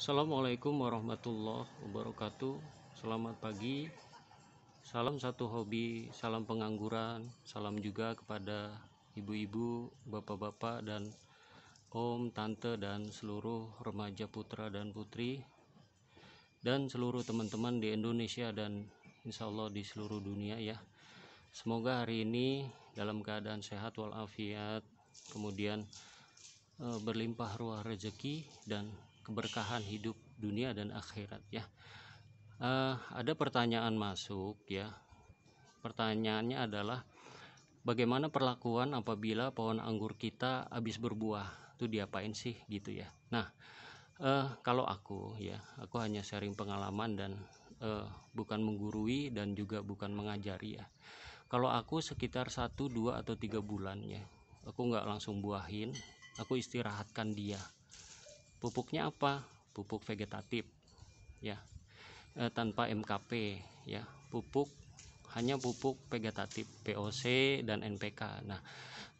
Assalamualaikum warahmatullahi wabarakatuh Selamat pagi Salam satu hobi, salam pengangguran Salam juga kepada ibu-ibu, bapak-bapak dan om, tante dan seluruh remaja putra dan putri Dan seluruh teman-teman di Indonesia dan insya Allah di seluruh dunia ya Semoga hari ini dalam keadaan sehat walafiat Kemudian eh, berlimpah ruah rezeki dan keberkahan hidup dunia dan akhirat ya uh, ada pertanyaan masuk ya pertanyaannya adalah bagaimana perlakuan apabila pohon anggur kita habis berbuah itu diapain sih gitu ya nah uh, kalau aku ya aku hanya sharing pengalaman dan uh, bukan menggurui dan juga bukan mengajari ya kalau aku sekitar 1, 2 atau tiga bulan ya aku nggak langsung buahin aku istirahatkan dia pupuknya apa pupuk vegetatif ya e, tanpa MKP ya pupuk hanya pupuk vegetatif POC dan NPK nah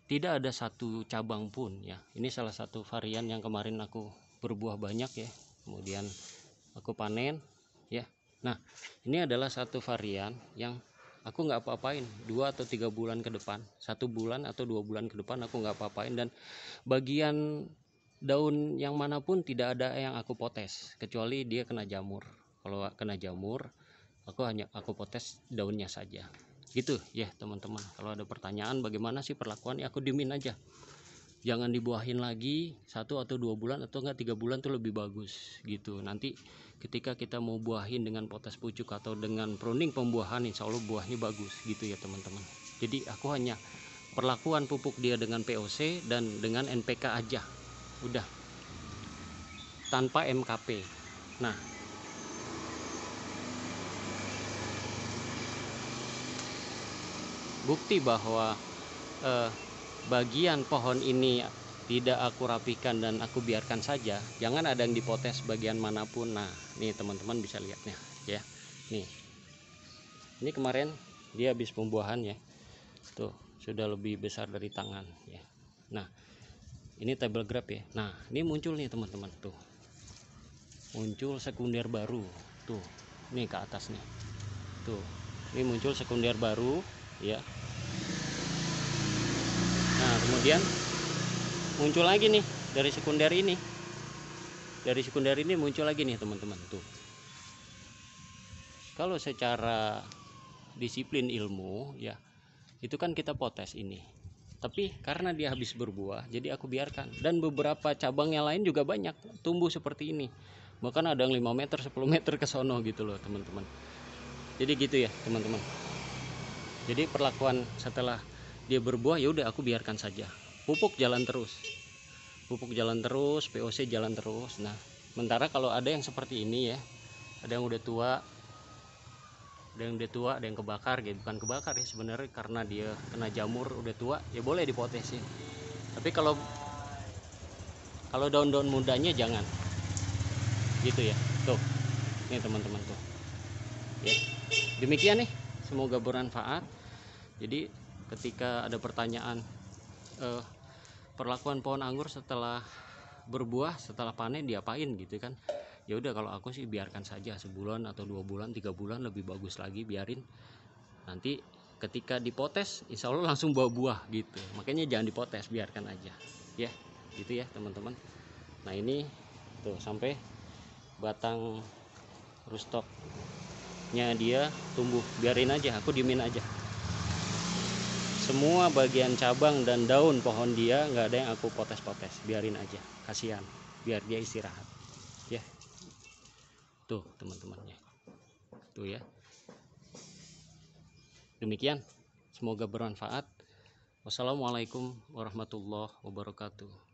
tidak ada satu cabang pun ya ini salah satu varian yang kemarin aku berbuah banyak ya kemudian aku panen ya nah ini adalah satu varian yang aku nggak apa-apain dua atau tiga bulan ke depan satu bulan atau dua bulan ke depan aku nggak apa-apain dan bagian daun yang manapun tidak ada yang aku potes kecuali dia kena jamur kalau kena jamur aku hanya aku potes daunnya saja gitu ya teman-teman kalau ada pertanyaan bagaimana sih perlakuan ya aku dimin aja jangan dibuahin lagi satu atau dua bulan atau enggak tiga bulan tuh lebih bagus gitu nanti ketika kita mau buahin dengan potes pucuk atau dengan pruning pembuahan insya Allah buahnya bagus gitu ya teman-teman jadi aku hanya perlakuan pupuk dia dengan POC dan dengan NPK aja udah tanpa MKP nah bukti bahwa eh, bagian pohon ini tidak aku rapikan dan aku biarkan saja jangan ada yang dipotes bagian manapun nah nih teman-teman bisa lihatnya ya nih ini kemarin dia habis pembuahan ya tuh sudah lebih besar dari tangan ya nah ini table grab ya nah ini muncul nih teman-teman tuh muncul sekunder baru tuh Ini ke atas nih tuh ini muncul sekunder baru ya nah kemudian muncul lagi nih dari sekunder ini dari sekunder ini muncul lagi nih teman-teman tuh kalau secara disiplin ilmu ya itu kan kita potes ini tapi karena dia habis berbuah jadi aku biarkan dan beberapa cabang yang lain juga banyak tumbuh seperti ini bahkan ada yang 5 meter 10 meter ke sono gitu loh teman-teman jadi gitu ya teman-teman jadi perlakuan setelah dia berbuah ya udah aku biarkan saja pupuk jalan terus pupuk jalan terus POC jalan terus nah sementara kalau ada yang seperti ini ya ada yang udah tua ada yang udah tua ada yang kebakar gitu bukan kebakar ya sebenarnya karena dia kena jamur udah tua ya boleh dipotesin tapi kalau kalau daun-daun mudanya jangan gitu ya tuh ini teman-teman tuh ya demikian nih semoga bermanfaat jadi ketika ada pertanyaan eh, perlakuan pohon anggur setelah berbuah setelah panen diapain gitu kan ya udah kalau aku sih biarkan saja sebulan atau dua bulan tiga bulan lebih bagus lagi biarin nanti ketika dipotes insya Allah langsung bawa buah gitu makanya jangan dipotes biarkan aja ya gitu ya teman-teman nah ini tuh sampai batang rootstocknya dia tumbuh biarin aja aku diemin aja semua bagian cabang dan daun pohon dia nggak ada yang aku potes-potes biarin aja kasihan biar dia istirahat tuh teman-temannya tuh ya demikian semoga bermanfaat wassalamualaikum warahmatullahi wabarakatuh